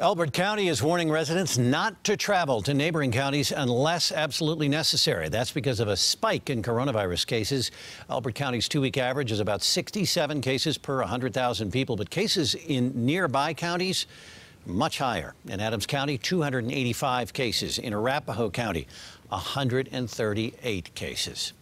Elbert County is warning residents not to travel to neighboring counties unless absolutely necessary. That's because of a spike in coronavirus cases. Elbert County's two week average is about 67 cases per 100,000 people, but cases in nearby counties, much higher. In Adams County, 285 cases. In Arapahoe County, 138 cases.